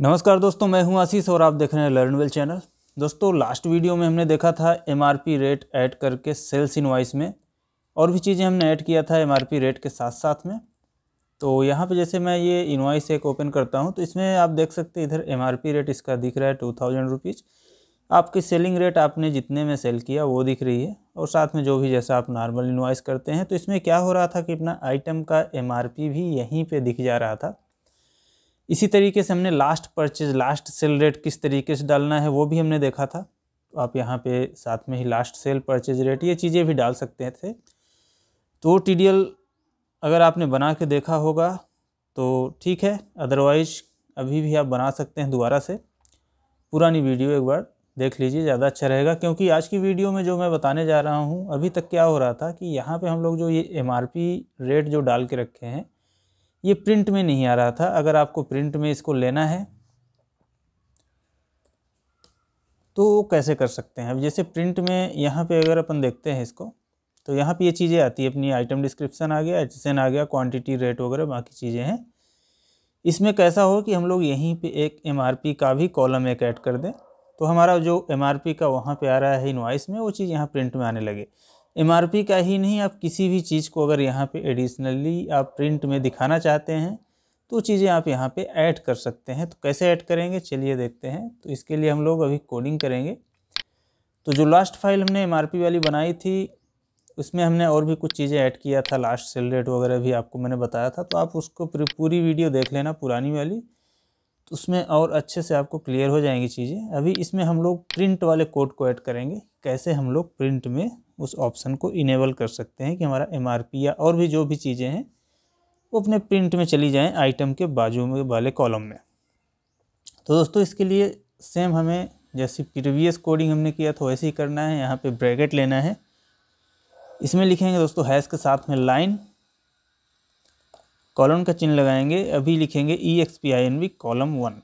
नमस्कार दोस्तों मैं हूं आशीष और आप देख रहे हैं लर्न वेल चैनल दोस्तों लास्ट वीडियो में हमने देखा था एमआरपी रेट ऐड करके सेल्स इनवाइस में और भी चीज़ें हमने ऐड किया था एमआरपी रेट के साथ साथ में तो यहाँ पे जैसे मैं ये इनवाइस एक ओपन करता हूँ तो इसमें आप देख सकते हैं इधर एम रेट इसका दिख रहा है टू थाउजेंड रुपीज़ आपकी सेलिंग रेट आपने जितने में सेल किया वो दिख रही है और साथ में जो भी जैसा आप नॉर्मल इन्वाइस करते हैं तो इसमें क्या हो रहा था कि अपना आइटम का एम भी यहीं पर दिख जा रहा था इसी तरीके से हमने last purchase last sale rate किस तरीके से डालना है वो भी हमने देखा था तो आप यहाँ पे साथ में ही लास्ट सेल परचेज रेट ये चीज़ें भी डाल सकते थे तो टी अगर आपने बना के देखा होगा तो ठीक है अदरवाइज अभी भी आप बना सकते हैं दोबारा से पुरानी वीडियो एक बार देख लीजिए ज़्यादा अच्छा रहेगा क्योंकि आज की वीडियो में जो मैं बताने जा रहा हूँ अभी तक क्या हो रहा था कि यहाँ पे हम लोग जो ये एम रेट जो डाल के रखे हैं ये प्रिंट में नहीं आ रहा था अगर आपको प्रिंट में इसको लेना है तो कैसे कर सकते हैं अब जैसे प्रिंट में यहाँ पे अगर अपन देखते हैं इसको तो यहाँ पे ये चीज़ें आती है अपनी आइटम डिस्क्रिप्शन आ गया एचसन आ गया क्वांटिटी रेट वगैरह बाकी चीज़ें हैं इसमें कैसा हो कि हम लोग यहीं पे एक एमआरपी का भी कॉलम एक ऐड कर दें तो हमारा जो एमआरपी का वहाँ पे आ रहा है इनवाइस में वो चीज़ यहाँ प्रिंट में आने लगे एम का ही नहीं आप किसी भी चीज़ को अगर यहाँ पे एडिशनली आप प्रिंट में दिखाना चाहते हैं तो चीज़ें आप यहाँ पे ऐड कर सकते हैं तो कैसे ऐड करेंगे चलिए देखते हैं तो इसके लिए हम लोग अभी कोडिंग करेंगे तो जो लास्ट फाइल हमने एम वाली बनाई थी उसमें हमने और भी कुछ चीज़ें ऐड किया था लास्ट सेल रेट वगैरह भी आपको मैंने बताया था तो आप उसको पूरी वीडियो देख लेना पुरानी वाली तो उसमें और अच्छे से आपको क्लियर हो जाएंगी चीज़ें अभी इसमें हम लोग प्रिंट वाले कोड को ऐड करेंगे कैसे हम लोग प्रिंट में उस ऑप्शन को इनेबल कर सकते हैं कि हमारा एम या और भी जो भी चीज़ें हैं वो अपने प्रिंट में चली जाएँ आइटम के बाजू में वाले कॉलम में तो दोस्तों इसके लिए सेम हमें जैसे प्रीवियस कोडिंग हमने किया था वैसे ही करना है यहाँ पे ब्रैकेट लेना है इसमें लिखेंगे दोस्तों हैश के साथ में लाइन कॉलम का चिन्ह लगाएंगे अभी लिखेंगे E X P I N V column one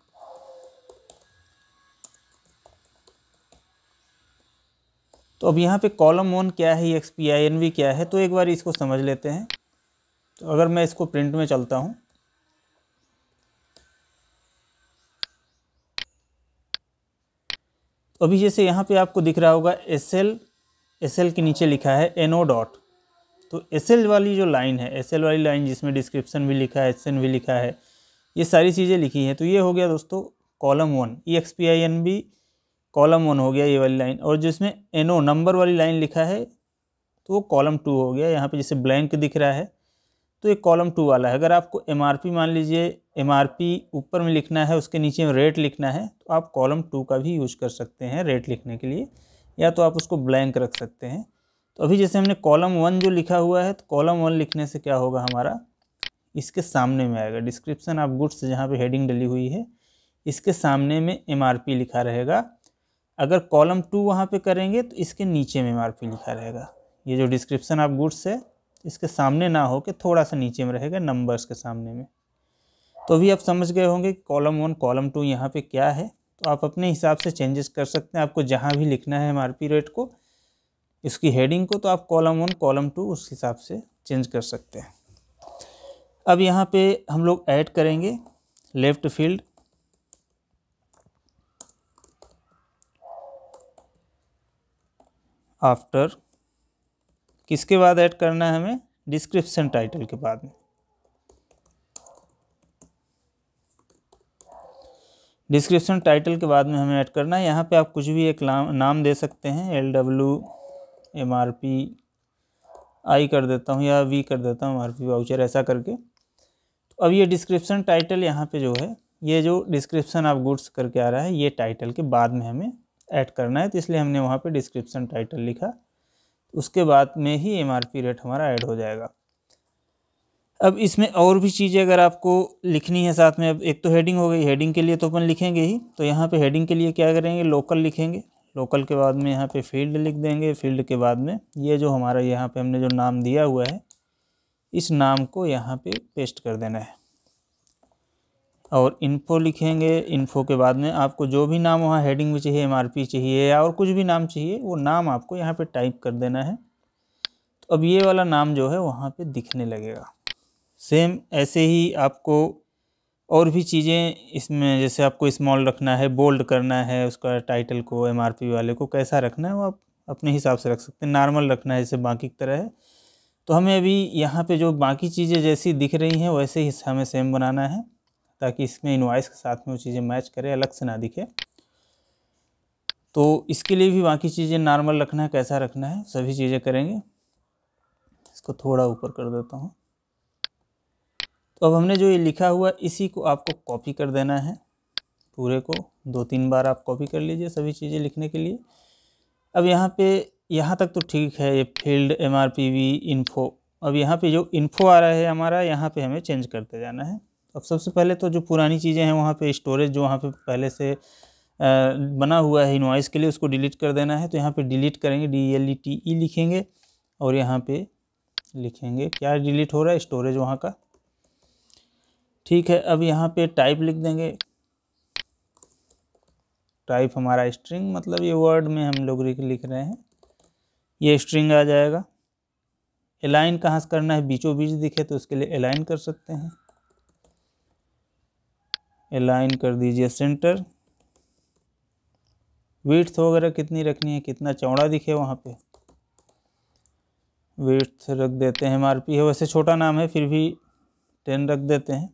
तो अब यहाँ पे कॉलम वन क्या है X P I N V क्या है तो एक बार इसको समझ लेते हैं तो अगर मैं इसको प्रिंट में चलता हूँ तो अभी जैसे यहाँ पे आपको दिख रहा होगा एस एल एस एल के नीचे लिखा है एन ओ डॉट तो एस एल वाली जो लाइन है एस एल वाली लाइन जिसमें डिस्क्रिप्शन भी लिखा है एस एन भी लिखा है ये सारी चीज़ें लिखी हैं तो ये हो गया दोस्तों column one E X P I N B column one हो गया ये वाली लाइन और जिसमें एनो नंबर वाली लाइन लिखा है तो वो कॉलम टू हो गया यहाँ पे जैसे ब्लैंक दिख रहा है तो ये कॉलम टू वाला है अगर आपको एम मान लीजिए एम ऊपर में लिखना है उसके नीचे में रेट लिखना है तो आप कॉलम टू का भी यूज कर सकते हैं रेट लिखने के लिए या तो आप उसको ब्लैंक रख सकते हैं तो अभी जैसे हमने कॉलम वन जो लिखा हुआ है तो कॉलम वन लिखने से क्या होगा हमारा इसके सामने में आएगा डिस्क्रिप्शन आप गुड्स जहाँ पे हेडिंग डली हुई है इसके सामने में एम लिखा रहेगा अगर कॉलम टू वहाँ पे करेंगे तो इसके नीचे में एम लिखा रहेगा ये जो डिस्क्रिप्सन ऑफ गुड्स है इसके सामने ना हो के थोड़ा सा नीचे में रहेगा नंबर्स के सामने में तो अभी आप समझ गए होंगे कि कॉलम वन कॉलम टू यहाँ पे क्या है तो आप अपने हिसाब से चेंजेस कर सकते हैं आपको जहाँ भी लिखना है एम रेट को इसकी हेडिंग को तो आप कॉलम वन कॉलम टू उस हिसाब से चेंज कर सकते हैं अब यहाँ पर हम लोग ऐड करेंगे लेफ़्ट फील्ड आफ्टर किसके बाद ऐड करना है हमें डिस्क्रिप्शन टाइटल के बाद में डिस्क्रिप्शन टाइटल के बाद में हमें ऐड करना है यहाँ पे आप कुछ भी एक नाम दे सकते हैं L W M R P I कर देता हूँ या वी कर देता हूँ एम आर पी वाउचर ऐसा करके तो अब ये डिस्क्रिप्शन टाइटल यहाँ पे जो है ये जो डिस्क्रिप्शन आप गुड्स करके आ रहा है ये टाइटल के बाद में हमें ऐड करना है तो इसलिए हमने वहाँ पे डिस्क्रिप्शन टाइटल लिखा उसके बाद में ही एम रेट हमारा ऐड हो जाएगा अब इसमें और भी चीज़ें अगर आपको लिखनी है साथ में अब एक तो हेडिंग हो गई हेडिंग के लिए तो अपन लिखेंगे ही तो यहाँ पे हेडिंग के लिए क्या करेंगे लोकल लिखेंगे लोकल के बाद में यहाँ पे फील्ड लिख देंगे फील्ड के बाद में ये जो हमारा यहाँ पे हमने जो नाम दिया हुआ है इस नाम को यहाँ पे पेस्ट कर देना है और इन्फो लिखेंगे इन्फो के बाद में आपको जो भी नाम वहाँ हेडिंग में चाहिए एमआरपी चाहिए या और कुछ भी नाम चाहिए वो नाम आपको यहाँ पे टाइप कर देना है तो अब ये वाला नाम जो है वहाँ पे दिखने लगेगा सेम ऐसे ही आपको और भी चीज़ें इसमें जैसे आपको स्मॉल रखना है बोल्ड करना है उसका टाइटल को एम वाले को कैसा रखना है वो आप अपने हिसाब से रख सकते हैं नॉर्मल रखना है जैसे बाकी की तरह है तो हमें अभी यहाँ पे जो बाकी चीज़ें जैसी दिख रही हैं वैसे ही हमें सेम बनाना है ताकि इसमें इन्वाइस के साथ में वो चीज़ें मैच करें अलग से ना दिखे तो इसके लिए भी बाकी चीज़ें नॉर्मल रखना है कैसा रखना है सभी चीज़ें करेंगे इसको थोड़ा ऊपर कर देता हूँ तो अब हमने जो ये लिखा हुआ इसी को आपको कॉपी कर देना है पूरे को दो तीन बार आप कॉपी कर लीजिए सभी चीज़ें लिखने के लिए अब यहाँ पे यहाँ तक तो ठीक है ये field M R P V info अब यहाँ पे जो इन्फो आ रहा है हमारा यहाँ पे हमें चेंज करते जाना है अब सबसे पहले तो जो पुरानी चीज़ें हैं वहाँ पे स्टोरेज जो वहाँ पे पहले से बना हुआ है इनवाइस के लिए उसको डिलीट कर देना है तो यहाँ पे डिलीट करेंगे D L E T E लिखेंगे और यहाँ पे लिखेंगे क्या डिलीट हो रहा है स्टोरेज वहाँ का ठीक है अब यहाँ पे टाइप लिख देंगे टाइप हमारा स्ट्रिंग मतलब ये वर्ड में हम लोग लिख रहे हैं ये स्ट्रिंग आ जाएगा एलाइन कहाँ से करना है बीचों बीच दिखे तो उसके लिए एलाइन कर सकते हैं अलाइन कर दीजिए सेंटर विथ वगैरह कितनी रखनी है कितना चौड़ा दिखे वहाँ पे विथ रख देते हैं एम है वैसे छोटा नाम है फिर भी टेन रख देते हैं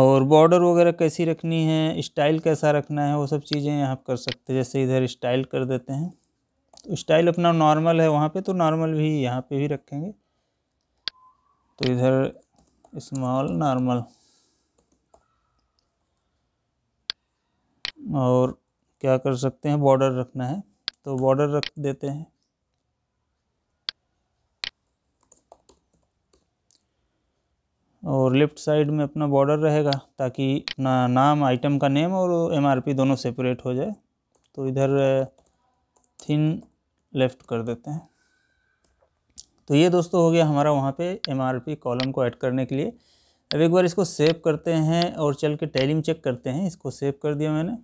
और बॉर्डर वगैरह कैसी रखनी है स्टाइल कैसा रखना है वो सब चीज़ें यहाँ कर सकते हैं जैसे इधर स्टाइल कर देते हैं तो स्टाइल अपना नॉर्मल है वहाँ पे तो नॉर्मल भी यहाँ पे भी रखेंगे तो इधर स्मॉल नॉर्मल और क्या कर सकते हैं बॉर्डर रखना है तो बॉर्डर रख देते हैं और लेफ़्ट साइड में अपना बॉर्डर रहेगा ताकि अपना नाम आइटम का नेम और एमआरपी दोनों सेपरेट हो जाए तो इधर थिन लेफ़्ट कर देते हैं तो ये दोस्तों हो गया हमारा वहाँ पे एमआरपी कॉलम को ऐड करने के लिए अब एक बार इसको सेव करते हैं और चल के टैलिंग चेक करते हैं इसको सेव कर दिया मैंने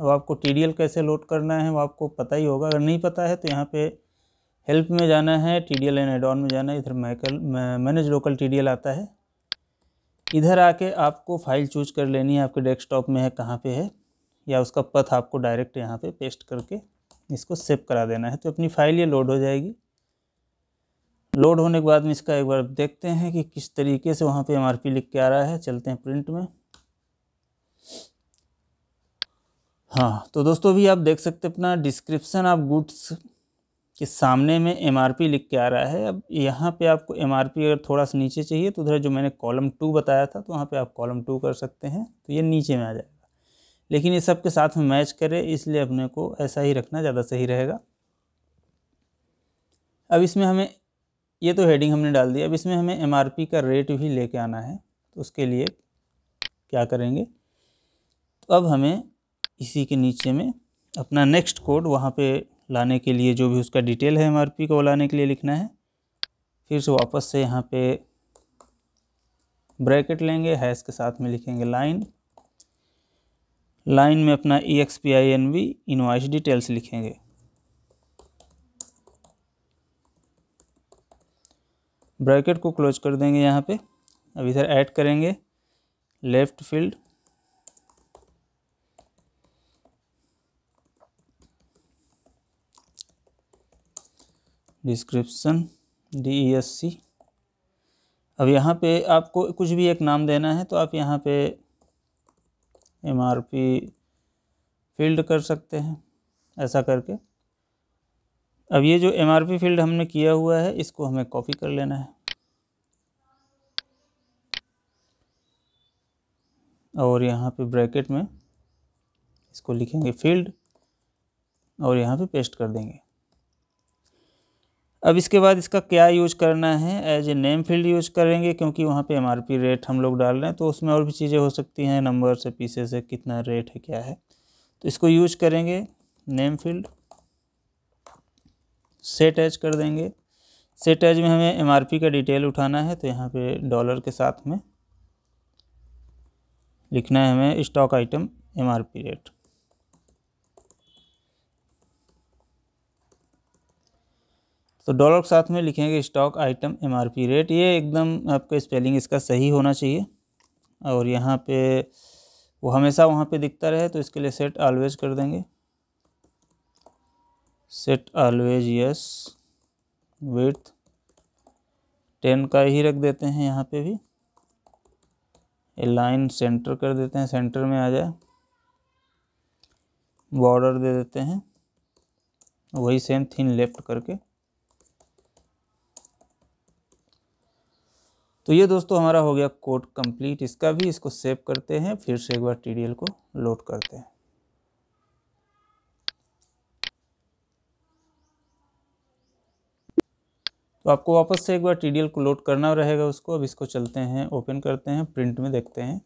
अब आपको टी कैसे लोड करना है वो आपको पता ही होगा अगर नहीं पता है तो यहाँ पे हेल्प में जाना है T D L and addon में जाना है इधर मैकल manage local T D L आता है इधर आके आपको फाइल चूज कर लेनी है आपके डेस्कटॉप में है कहाँ पे है या उसका पथ आपको डायरेक्ट यहाँ पे पेस्ट करके इसको सेव करा देना है तो अपनी फाइल ये लोड हो जाएगी लोड होने के बाद में इसका एक बार देखते हैं कि किस तरीके से वहाँ पे एम लिख के आ रहा है चलते हैं प्रिंट में हाँ तो दोस्तों भी आप देख सकते अपना डिस्क्रिप्सन आप गुड्स के सामने में एम लिख के आ रहा है अब यहाँ पे आपको एम अगर थोड़ा सा नीचे चाहिए तो उधर जो मैंने कॉलम टू बताया था तो वहाँ पे आप कॉलम टू कर सकते हैं तो ये नीचे में आ जाएगा लेकिन ये सब के साथ में मैच करे इसलिए अपने को ऐसा ही रखना ज़्यादा सही रहेगा अब इसमें हमें ये तो हेडिंग हमने डाल दी अब इसमें हमें एम का रेट भी ले आना है तो उसके लिए क्या करेंगे तो अब हमें इसी के नीचे में अपना नेक्स्ट कोड वहाँ पे लाने के लिए जो भी उसका डिटेल है एमआरपी का वो लाने के लिए लिखना है फिर से वापस से यहाँ पे ब्रैकेट लेंगे हैश के साथ में लिखेंगे लाइन लाइन में अपना E X P I N invoice details लिखेंगे ब्रैकेट को क्लोज कर देंगे यहाँ पे अब इधर ऐड करेंगे left field description D E S C अब यहाँ पे आपको कुछ भी एक नाम देना है तो आप यहाँ पे एम आर पी फील्ड कर सकते हैं ऐसा करके अब ये जो एम आर पी फील्ड हमने किया हुआ है इसको हमें कॉपी कर लेना है और यहाँ पे ब्रैकेट में इसको लिखेंगे फील्ड और यहाँ पे पेस्ट कर देंगे अब इसके बाद इसका क्या यूज करना है as a name field use करेंगे क्योंकि वहाँ पे पी रेट हम लोग डाल रहे हैं तो उसमें और भी चीज़ें हो सकती हैं नंबर से पीसे है कितना रेट है क्या है तो इसको यूज करेंगे नेम फील्ड सेट एज कर देंगे सेट एज में हमें पी का डिटेल उठाना है तो यहाँ पे डॉलर के साथ में लिखना है हमें स्टॉक आइटम पी रेट तो डॉलर के साथ में लिखेंगे स्टॉक आइटम एमआरपी रेट ये एकदम आपका स्पेलिंग इसका सही होना चाहिए और यहाँ पे वो हमेशा वहाँ पे दिखता रहे तो इसके लिए सेट ऑलवेज कर देंगे set always yes with ten का ही रख देते हैं यहाँ पे भी लाइन सेंटर कर देते हैं सेंटर में आ जाए बॉर्डर दे देते हैं वही सेम थिन लेफ्ट करके तो ये दोस्तों हमारा हो गया कोड कंप्लीट इसका भी इसको सेव करते हैं फिर से एक बार टी को लोड करते हैं तो आपको वापस से एक बार टी को लोड करना रहेगा उसको अब इसको चलते हैं ओपन करते हैं प्रिंट में देखते हैं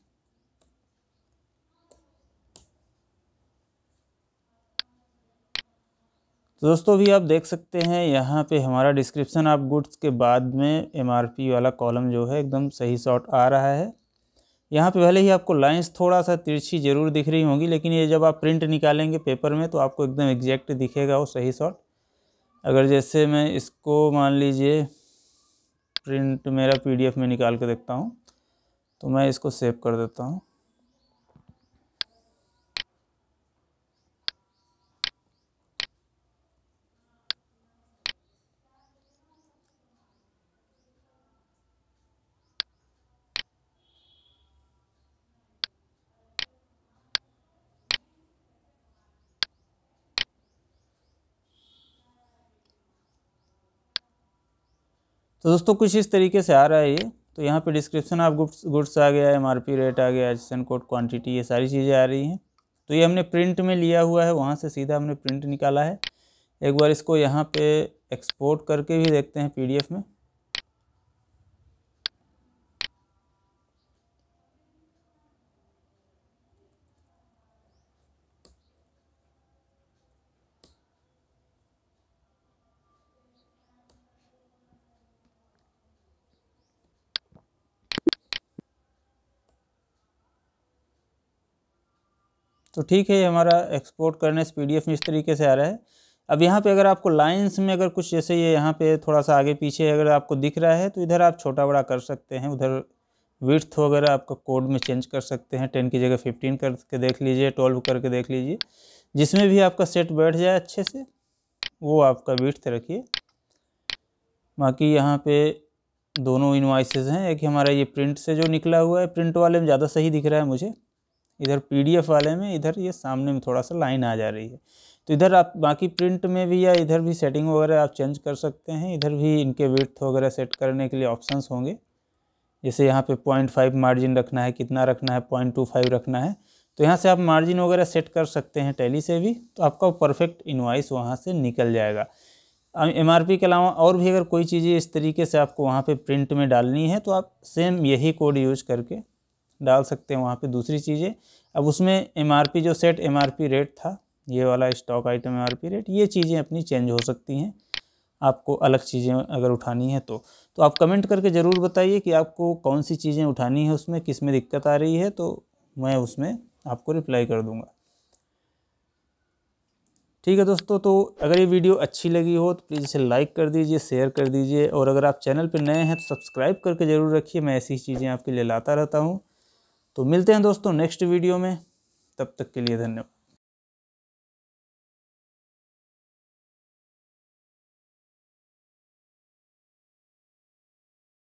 तो दोस्तों भी आप देख सकते हैं यहाँ पे हमारा डिस्क्रिप्शन ऑफ गुड्स के बाद में एमआरपी वाला कॉलम जो है एकदम सही शॉट आ रहा है यहाँ पे भले ही आपको लाइंस थोड़ा सा तिरछी ज़रूर दिख रही होंगी लेकिन ये जब आप प्रिंट निकालेंगे पेपर में तो आपको एकदम एग्जैक्ट दिखेगा वो सही शॉट अगर जैसे मैं इसको मान लीजिए प्रिंट मेरा पी में निकाल के देखता हूँ तो मैं इसको सेव कर देता हूँ तो दोस्तों कुछ इस तरीके से आ रहा है ये तो यहाँ पे डिस्क्रिप्शन ऑफ गुड्स गुड्स आ गया आर एम रेट आ गया है कोड क्वांटिटी ये सारी चीज़ें आ रही हैं तो ये हमने प्रिंट में लिया हुआ है वहाँ से सीधा हमने प्रिंट निकाला है एक बार इसको यहाँ पे एक्सपोर्ट करके भी देखते हैं पीडीएफ में तो ठीक है हमारा एक्सपोर्ट करने से पी में इस तरीके से आ रहा है अब यहाँ पे अगर आपको लाइंस में अगर कुछ जैसे ये यहाँ पे थोड़ा सा आगे पीछे अगर आपको दिख रहा है तो इधर आप छोटा बड़ा कर सकते हैं उधर विथ वगैरह आपका कोड में चेंज कर सकते हैं टेन की जगह फिफ्टीन करके देख लीजिए ट्वेल्व करके देख लीजिए जिसमें भी आपका सेट बैठ जाए अच्छे से वो आपका विथ रखिए बाकी यहाँ पर दोनों इन्वाइसेज हैं एक हमारा ये प्रिंट से जो निकला हुआ है प्रिंट वाले में ज़्यादा सही दिख रहा है मुझे इधर पीडीएफ वाले में इधर ये सामने में थोड़ा सा लाइन आ जा रही है तो इधर आप बाकी प्रिंट में भी या इधर भी सेटिंग वगैरह आप चेंज कर सकते हैं इधर भी इनके विथ वगैरह सेट करने के लिए ऑप्शंस होंगे जैसे यहाँ पे पॉइंट फाइव मार्जिन रखना है कितना रखना है पॉइंट टू फाइव रखना है तो यहाँ से आप मार्जिन वगैरह सेट कर सकते हैं टैली से भी तो आपका परफेक्ट इन्वाइस वहाँ से निकल जाएगा एम आर के अलावा और भी अगर कोई चीज़ें इस तरीके से आपको वहाँ पर प्रिंट में डालनी है तो आप सेम यही कोड यूज करके डाल सकते हैं वहाँ पे दूसरी चीज़ें अब उसमें एम जो सेट एम रेट था ये वाला स्टॉक आइटम एम रेट ये चीज़ें अपनी चेंज हो सकती हैं आपको अलग चीज़ें अगर उठानी है तो तो आप कमेंट करके ज़रूर बताइए कि आपको कौन सी चीज़ें उठानी है उसमें किस में दिक्कत आ रही है तो मैं उसमें आपको रिप्लाई कर दूँगा ठीक है दोस्तों तो अगर ये वीडियो अच्छी लगी हो तो प्लीज़ इसे लाइक कर दीजिए शेयर कर दीजिए और अगर आप चैनल पर नए हैं तो सब्सक्राइब करके ज़रूर रखिए मैं ऐसी चीज़ें आपके लिए लाता रहता हूँ तो मिलते हैं दोस्तों नेक्स्ट वीडियो में तब तक के लिए धन्यवाद